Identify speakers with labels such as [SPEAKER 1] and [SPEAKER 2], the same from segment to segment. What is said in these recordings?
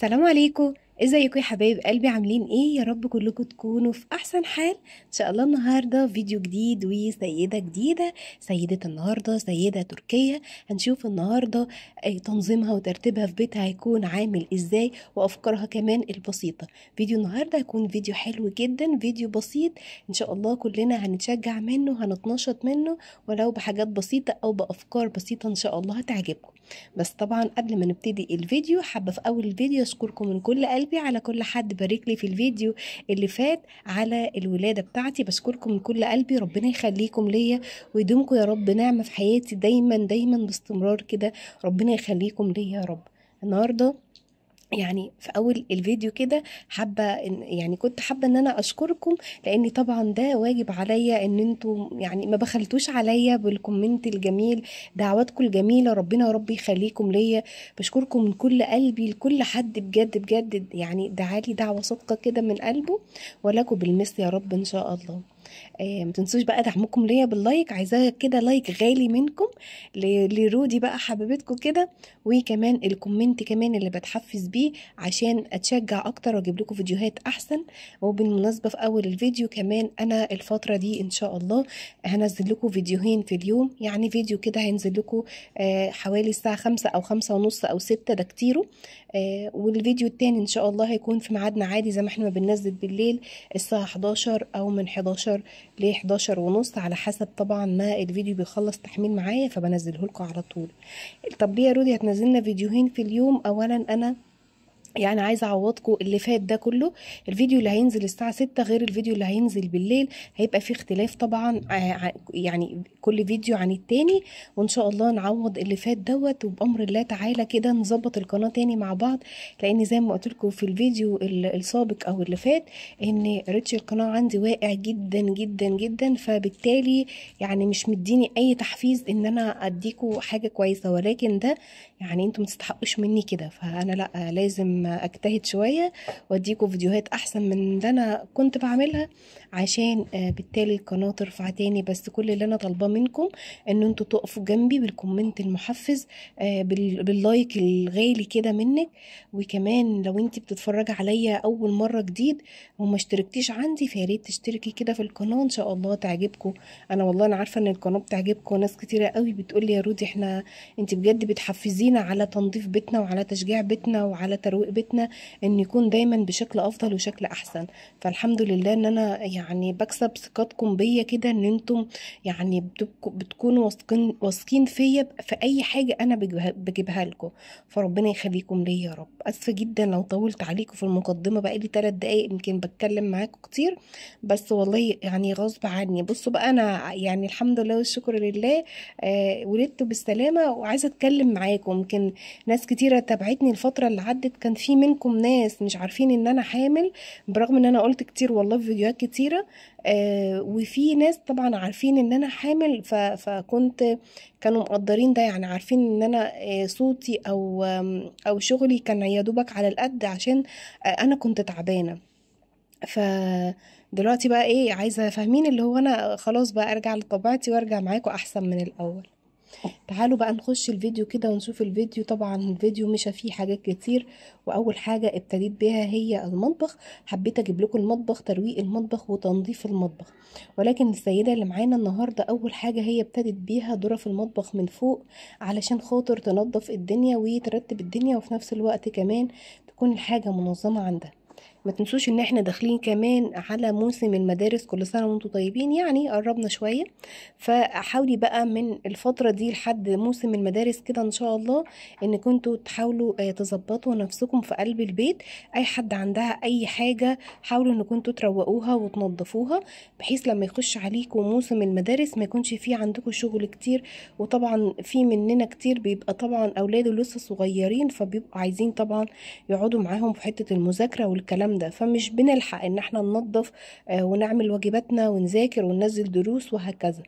[SPEAKER 1] سلام عليكم ازيكم يا حبايب قلبي عاملين ايه يا رب كلكم تكونوا في احسن حال ان شاء الله النهارده فيديو جديد وسيده جديده سيده النهارده سيده تركيه هنشوف النهارده آه، تنظيمها وترتيبها في بيتها هيكون عامل ازاي وافكارها كمان البسيطه فيديو النهارده هيكون فيديو حلو جدا فيديو بسيط ان شاء الله كلنا هنتشجع منه هنتنشط منه ولو بحاجات بسيطه او بافكار بسيطه ان شاء الله هتعجبكم بس طبعا قبل ما نبتدي الفيديو حابه في اول الفيديو اشكركم من كل قلب قلبي على كل حد بارك لي في الفيديو اللي فات على الولادة بتاعتي بشكركم من كل قلبي ربنا يخليكم ليا ويدومكم يا رب نعمة في حياتي دايما دايما باستمرار كده ربنا يخليكم ليا يا رب النهارده يعني في اول الفيديو كده حابه يعني كنت حابه ان انا اشكركم لاني طبعا ده واجب عليا ان انتم يعني ما بخلتوش عليا بالكومنت الجميل دعواتكم الجميله ربنا يا رب يخليكم ليا بشكركم من كل قلبي لكل حد بجد بجد يعني دعالي دعوه صادقه كده من قلبه ولكم بالمثل يا رب ان شاء الله آه ما تنسوش بقى دعمكم ليا باللايك عايزاه كده لايك غالي منكم لرودي بقى حبيبتكم كده وكمان الكومنت كمان اللي بتحفز بيه عشان اتشجع اكتر واجيب لكم فيديوهات احسن وبالمناسبه في اول الفيديو كمان انا الفتره دي ان شاء الله هنزل لكم فيديوهين في اليوم يعني فيديو كده هينزل لكم آه حوالي الساعه خمسة او خمسة ونص او ستة ده كتيره آه والفيديو التاني ان شاء الله هيكون في ميعادنا عادي زي ما احنا بننزل بالليل الساعه 11 او من 11 11 ل 11 ونص على حسب طبعا ما الفيديو بيخلص تحميل معايا فبنزله لكم على طول طب ليه يا رودي هتنزلنا فيديوهين في اليوم اولا انا يعني عايزه اعوضكم اللي فات ده كله الفيديو اللي هينزل الساعه 6 غير الفيديو اللي هينزل بالليل هيبقى فيه اختلاف طبعا آه، يعني كل فيديو عن التاني وان شاء الله نعوض اللي فات دوت وبامر الله تعالى كده نظبط القناه تاني مع بعض لان زي ما قلت لكم في الفيديو السابق او اللي فات ان ريتش القناه عندي واقع جدا جدا جدا فبالتالي يعني مش مديني اي تحفيز ان انا اديكم حاجه كويسه ولكن ده يعني انتم ما تستحقوش مني كده فانا لا لازم لما اجتهد شويه واديكم فيديوهات احسن من اللي انا كنت بعملها عشان آه، بالتالي القناة ترفع تاني بس كل اللي انا طالباه منكم ان انتوا تقفوا جنبي بالكومنت المحفز آه، باللايك الغالي كده منك وكمان لو انت بتتفرج عليا اول مرة جديد وما اشتركتيش عندي فياريت تشتركي كده في القناة ان شاء الله تعجبكم انا والله انا عارفة ان القناة بتعجبكم ناس كتيرة قوي بتقولي يا رودي احنا انت بجد بتحفزينا على تنظيف بيتنا وعلى تشجيع بيتنا وعلى ترويق بيتنا ان يكون دايما بشكل افضل وشكل احسن فالحمد لله ان انا يعني يعني بكسب ثقتكم بيا كده ان انتم يعني بتكونوا واثقين واثقين فيا في اي حاجه انا بجيبها لكم فربنا يخليكم ليا يا رب اسفه جدا لو طولت عليكم في المقدمه بقالي ثلاث دقايق يمكن بتكلم معاكم كتير بس والله يعني غصب عني بصوا بقى انا يعني الحمد لله والشكر لله آه، ولدت بالسلامه وعايزه اتكلم معاكم يمكن ناس كتيره تابعتني الفتره اللي عدت كان في منكم ناس مش عارفين ان انا حامل برغم ان انا قلت كتير والله في فيديوهات كتير كبيره آه، وفي ناس طبعا عارفين ان انا حامل فكنت كانوا مقدرين ده يعني عارفين ان انا آه، صوتي او او شغلي كان يا دوبك على القد عشان آه، انا كنت تعبانه ف دلوقتي بقى ايه عايزه فاهمين اللي هو انا خلاص بقى ارجع لطبيعتي وارجع معاكم احسن من الاول تعالوا بقى نخش الفيديو كده ونشوف الفيديو طبعا الفيديو مشى فيه حاجات كتير واول حاجه ابتديت بيها هي المطبخ حبيت اجيب لكم المطبخ ترويق المطبخ وتنظيف المطبخ ولكن السيده اللي معانا النهارده اول حاجه هي ابتدت بيها درف المطبخ من فوق علشان خاطر تنظف الدنيا وترتب الدنيا وفي نفس الوقت كمان تكون الحاجه منظمه عندها ما تنسوش ان احنا داخلين كمان على موسم المدارس كل سنه وانتم طيبين يعني قربنا شويه فحاولي بقى من الفتره دي لحد موسم المدارس كده ان شاء الله ان كنتوا تحاولوا آه، تظبطوا نفسكم في قلب البيت اي حد عندها اي حاجه حاولوا ان كنتوا تروقوها وتنظفوها بحيث لما يخش عليكم موسم المدارس ما يكونش فيه عندكم شغل كتير وطبعا في مننا كتير بيبقى طبعا اولاده لسه صغيرين فبيبقوا عايزين طبعا يقعدوا معاهم في حته المذاكره والكلام الكلام ده فمش بنلحق ان احنا ننظف آه، ونعمل واجباتنا ونذاكر وننزل دروس وهكذا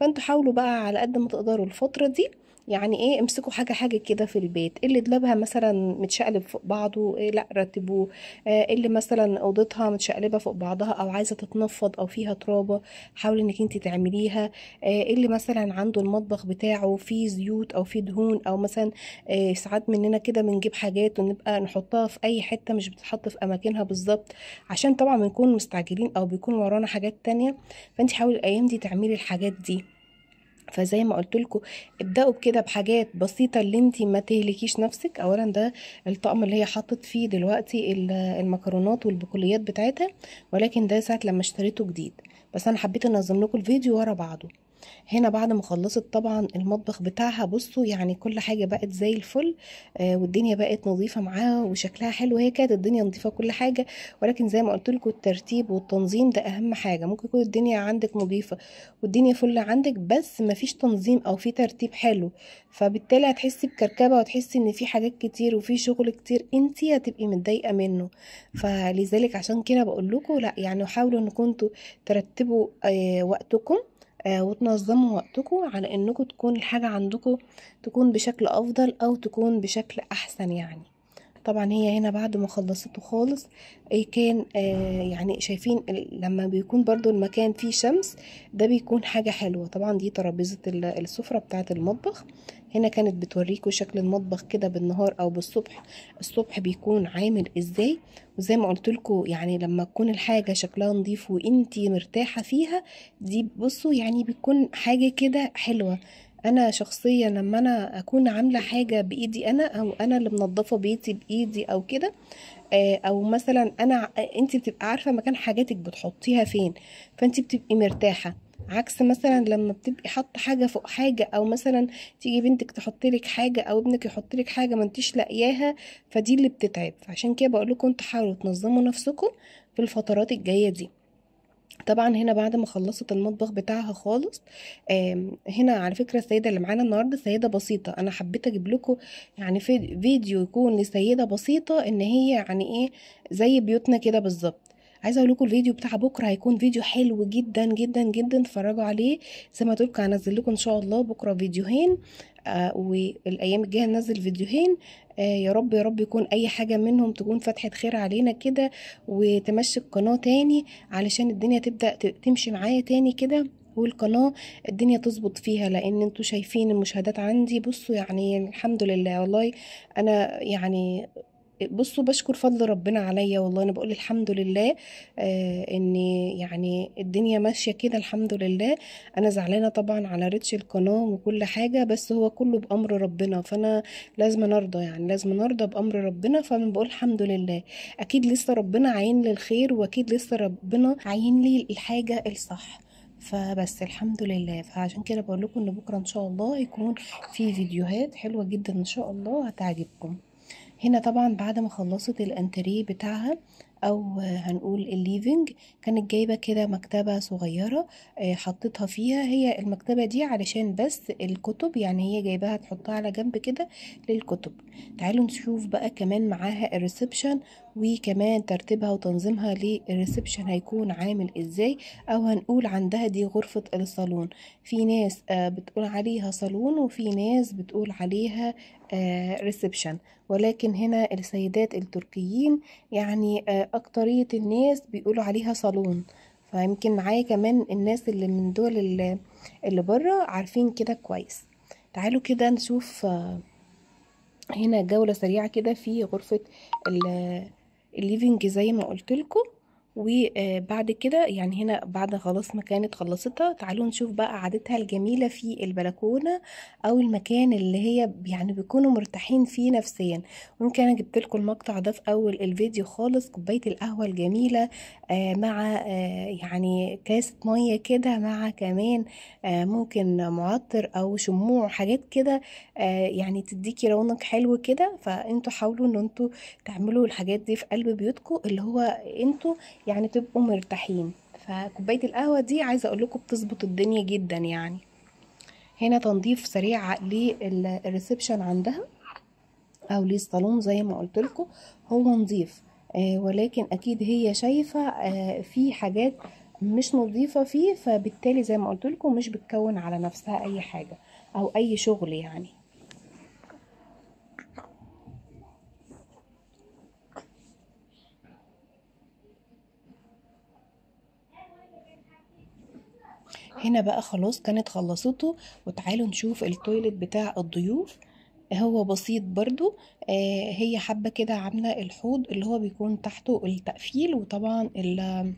[SPEAKER 1] فانتوا حاولوا بقى على قد ما تقدروا الفترة دي يعني ايه امسكوا حاجه حاجه كده في البيت اللي دولابها مثلا متشقلب فوق بعضه إيه لا رتبوه إيه اللي مثلا اوضتها متشقلبه فوق بعضها او عايزه تتنفض او فيها ترابه حاولي انك انت تعمليها إيه اللي مثلا عنده المطبخ بتاعه فيه زيوت او فيه دهون او مثلا إيه ساعات مننا كده بنجيب حاجات ونبقى نحطها في اي حته مش بتتحط في اماكنها بالظبط عشان طبعا بنكون مستعجلين او بيكون ورانا حاجات تانية فانت حاولي الايام دي تعملي الحاجات دي فزي ما قلت لكم ابداوا بكده بحاجات بسيطه اللي انت ما تهلكيش نفسك اولا ده الطقم اللي هي حطت فيه دلوقتي المكرونات والبقوليات بتاعتها ولكن ده ساعه لما اشتريته جديد بس انا حبيت انظم لكم الفيديو ورا بعضه هنا بعد ما خلصت طبعا المطبخ بتاعها بصوا يعني كل حاجه بقت زي الفل آه والدنيا بقت نظيفه معاها وشكلها حلو هي كانت الدنيا نظيفه كل حاجه ولكن زي ما قلت لكم الترتيب والتنظيم ده اهم حاجه ممكن يكون الدنيا عندك نظيفه والدنيا فل عندك بس مفيش تنظيم او في ترتيب حلو فبالتالي هتحسي بكركبه وتحسي ان في حاجات كتير وفي شغل كتير انت هتبقي متضايقه منه فلذلك عشان كده بقول لكم لا يعني حاولوا ان كنتوا ترتبوا آه وقتكم آه، وتنظموا وقتكم على انكم تكون الحاجة عندكم تكون بشكل افضل او تكون بشكل احسن يعني طبعا هي هنا بعد ما خلصته خالص كان آه، يعني شايفين لما بيكون برضو المكان فيه شمس ده بيكون حاجة حلوة طبعا دي ترابيزة السفرة بتاعة المطبخ هنا كانت بتوريكوا شكل المطبخ كده بالنهار او بالصبح الصبح بيكون عامل ازاي وزي ما قلت لكم يعني لما تكون الحاجه شكلها نظيف وانتي مرتاحه فيها دي بصوا يعني بتكون حاجه كده حلوه انا شخصيا لما انا اكون عامله حاجه بايدي انا او انا اللي منظفه بيتي بايدي او كده آه، او مثلا انا انت بتبقى عارفه مكان حاجاتك بتحطيها فين فانت بتبقي مرتاحه عكس مثلا لما بتبقي حاطه حاجه فوق حاجه او مثلا تيجي بنتك تحط لك حاجه او ابنك يحط لك حاجه ما انتش لاقياها فدي اللي بتتعب فعشان كده بقول لكم تحاولوا تنظموا نفسكم في الفترات الجايه دي طبعا هنا بعد ما خلصت المطبخ بتاعها خالص هنا على فكره السيده اللي معانا النهارده سيده بسيطه انا حبيت اجيب لكم يعني فيديو يكون لسيده بسيطه ان هي يعني ايه زي بيوتنا كده بالظبط عايزه اقول لكم الفيديو بتاع بكره هيكون فيديو حلو جدا جدا جدا اتفرجوا عليه زي ما قلت هنزل لكم ان شاء الله بكره فيديوهين آه والايام الجايه هنزل فيديوهين آه يا رب يا رب يكون اي حاجه منهم تكون فتحه خير علينا كده وتمشي القناه تاني علشان الدنيا تبدا تمشي معايا تاني كده والقناة الدنيا تظبط فيها لان انتوا شايفين المشاهدات عندي بصوا يعني الحمد لله والله انا يعني بصوا بشكر فضل ربنا عليا والله انا بقول الحمد لله آه ان يعني الدنيا ماشيه كده الحمد لله انا زعلانه طبعا على ريتش القناه وكل حاجه بس هو كله بامر ربنا فانا لازم نرضى يعني لازم نرضى بامر ربنا فانا بقول الحمد لله اكيد لسه ربنا عين للخير واكيد لسه ربنا عين لي الحاجه الصح فبس الحمد لله فعشان كده بقول لكم ان بكره ان شاء الله يكون في فيديوهات حلوه جدا ان شاء الله هتعجبكم هنا طبعا بعد ما خلصت الانتريه بتاعها او هنقول الليفنج كانت جايبه كده مكتبه صغيره آه، حطيتها فيها هي المكتبه دي علشان بس الكتب يعني هي جايباها تحطها على جنب كده للكتب تعالوا نشوف بقى كمان معاها الريسبشن وكمان ترتيبها وتنظيمها للريسبشن هيكون عامل ازاي او هنقول عندها دي غرفة الصالون في ناس آه، بتقول عليها صالون وفي ناس بتقول عليها آه، ريسبشن ولكن هنا السيدات التركيين يعني آه، اكترية الناس بيقولوا عليها صالون فيمكن معايا كمان الناس اللي من دول اللي بره عارفين كده كويس تعالوا كده نشوف هنا جولة سريعة كده في غرفة الليفنج زي ما قلت لكم وبعد آه، كده يعني هنا بعد خلاص ما كانت خلصتها تعالوا نشوف بقى قعدتها الجميلة في البلكونة او المكان اللي هي يعني بيكونوا مرتاحين فيه نفسيا ممكن انا جبت لكم المقطع ده في اول الفيديو خالص كوباية القهوة الجميلة آه، مع آه، يعني كاسة مية كده مع كمان ممكن معطر او شموع حاجات كده يعني تديكي رونق حلو كده فانتوا حاولوا ان انتوا تعملوا الحاجات دي في قلب بيوتكم اللي هو انتوا يعني تبقوا مرتاحين فكوبايه القهوه دي عايزه اقول لكم بتظبط الدنيا جدا يعني هنا تنظيف سريع للريسبشن عندها او للصالون زي ما قلت لكم هو نظيف آه ولكن اكيد هي شايفه آه في حاجات مش نظيفه فيه فبالتالي زي ما قلت لكم مش بتكون على نفسها اي حاجه او اي شغل يعني هنا بقى خلاص كانت خلصته وتعالوا نشوف التويلت بتاع الضيوف هو بسيط برضو آه هي حبة كده عاملة الحوض اللي هو بيكون تحته التقفيل وطبعا ال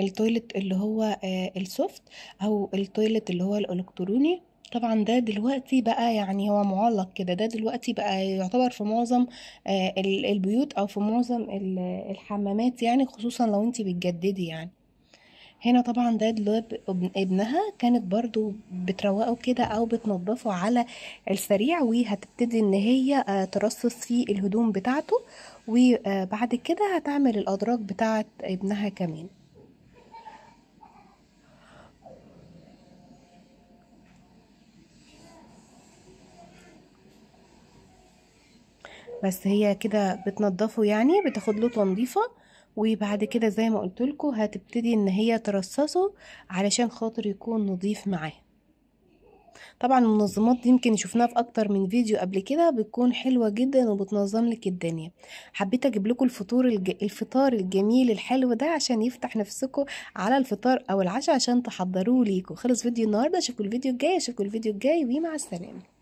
[SPEAKER 1] التويلت اللي هو آه السوفت او التويلت اللي هو الالكتروني طبعا ده دلوقتي بقى يعني هو معلق كده ده دلوقتي بقى يعتبر في معظم آه، البيوت او في معظم الحمامات يعني خصوصا لو انت بتجددي يعني هنا طبعا ده دولاب ابنها كانت برضو بتروقه كده او بتنظفه على السريع وهتبتدي ان هي آه، ترصص فيه الهدوم بتاعته وبعد كده هتعمل الادراج بتاعت ابنها كمان بس هي كده بتنضفه يعني بتاخد له تنظيفه وبعد كده زي ما قلت لكم هتبتدي ان هي ترصصه علشان خاطر يكون نظيف معاه طبعا المنظمات دي يمكن شفناها في اكتر من فيديو قبل كده بتكون حلوه جدا وبتنظم لك الدنيا حبيت اجيب لكم الفطور الج... الفطار الجميل الحلو ده عشان يفتح نفسكم على الفطار او العشاء عشان تحضروه ليكم خلص فيديو النهارده اشوفكم الفيديو الجاي اشوفكم الفيديو الجاي ومع السلامه